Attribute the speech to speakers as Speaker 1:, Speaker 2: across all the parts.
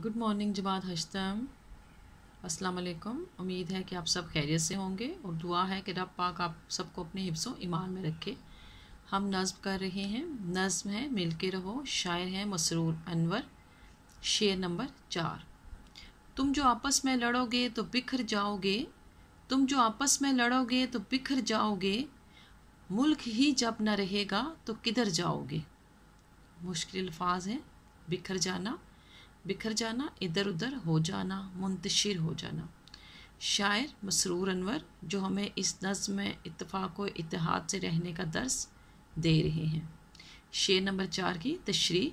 Speaker 1: good morning जमात हशतम अस्सलाम वालेकुम उम्मीद है कि आप सब खैरियत से होंगे और दुआ है कि रब पाक आप सबको अपने हिफ्सों ईमान में रखे हम नज़म कर रहे हैं नज़म है मिल के रहो शायर हैं मसरूर अनवर शेर नंबर चार तुम जो आपस में लड़ोगे तो बिखर जाओगे तुम जो आपस में लड़ोगे तो बिखर जाओगे मुल्क ही जब न रहेगा तो किधर जाओगे मुश्किल अल्फाज हैं बिखर जाना बिखर जाना इधर उधर हो जाना मुंतशिर हो जाना शायर मसरूर अनवर जो हमें इस नज़म में इतफ़ाक़ व इतिहाद से रहने का दर्स दे रहे हैं शेर नंबर चार की तशरी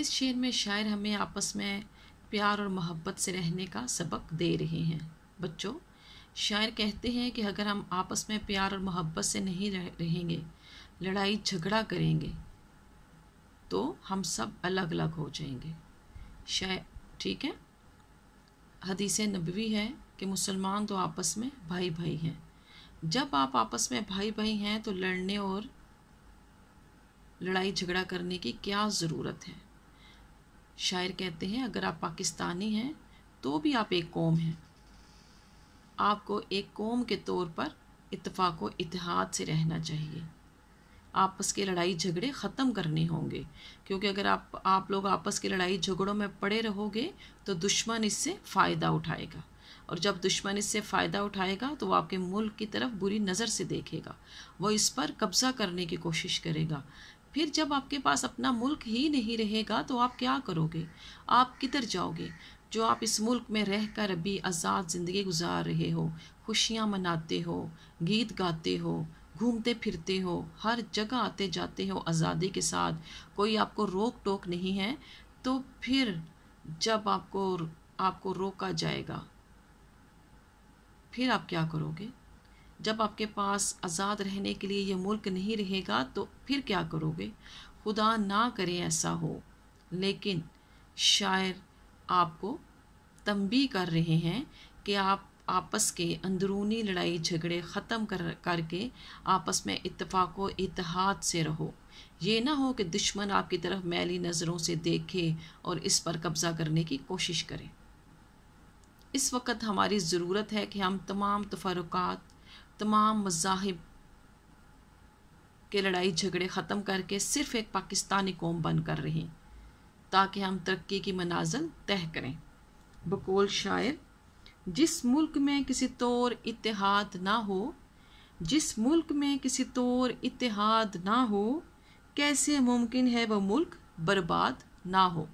Speaker 1: इस शेर में शायर हमें आपस में प्यार और मोहब्बत से रहने का सबक दे रहे हैं बच्चों शायर कहते हैं कि अगर हम आपस में प्यार और मोहब्बत से नहीं रह रहेंगे लड़ाई झगड़ा करेंगे तो हम सब अलग अलग हो जाएंगे शाय ठीक है हदीस नबवी है कि मुसलमान तो आपस में भाई भाई हैं जब आप आपस में भाई भाई हैं तो लड़ने और लड़ाई झगड़ा करने की क्या ज़रूरत है शायर कहते हैं अगर आप पाकिस्तानी हैं तो भी आप एक कौम हैं आपको एक कौम के तौर पर इतफाक़ व इतिहाद से रहना चाहिए आपस के लड़ाई झगड़े ख़त्म करने होंगे क्योंकि अगर आप आप लोग आपस के लड़ाई झगड़ों में पड़े रहोगे तो दुश्मन इससे फ़ायदा उठाएगा और जब दुश्मन इससे फ़ायदा उठाएगा तो वो आपके मुल्क की तरफ बुरी नज़र से देखेगा वो इस पर कब्ज़ा करने की कोशिश करेगा फिर जब आपके पास अपना मुल्क ही नहीं रहेगा तो आप क्या करोगे आप किधर जाओगे जो आप इस मुल्क में रह कर अभी आज़ाद ज़िंदगी गुजार रहे हो खुशियाँ मनाते हो गीत गाते हो घूमते फिरते हो हर जगह आते जाते हो आज़ादी के साथ कोई आपको रोक टोक नहीं है तो फिर जब आपको आपको रोका जाएगा फिर आप क्या करोगे जब आपके पास आज़ाद रहने के लिए ये मुल्क नहीं रहेगा तो फिर क्या करोगे खुदा ना करे ऐसा हो लेकिन शायर आपको तंबी कर रहे हैं कि आप आपस के अंदरूनी लड़ाई झगड़े ख़त्म कर करके आपस में इतफाक व इतहाद से रहो ये ना हो कि दुश्मन आपकी तरफ मैली नज़रों से देखे और इस पर कब्ज़ा करने की कोशिश करें इस वक्त हमारी ज़रूरत है कि हम तमाम तफरक़ात तमाम मजाहब के लड़ाई झगड़े ख़त्म करके सिर्फ़ एक पाकिस्तानी कौम बन कर रहें ताकि हम तरक्की की मनाजल तय करें बकोल शायर जिस मुल्क में किसी तौर इतिहाद ना हो जिस मुल्क में किसी तौर इतिहाद ना हो कैसे मुमकिन है वह मुल्क बर्बाद ना हो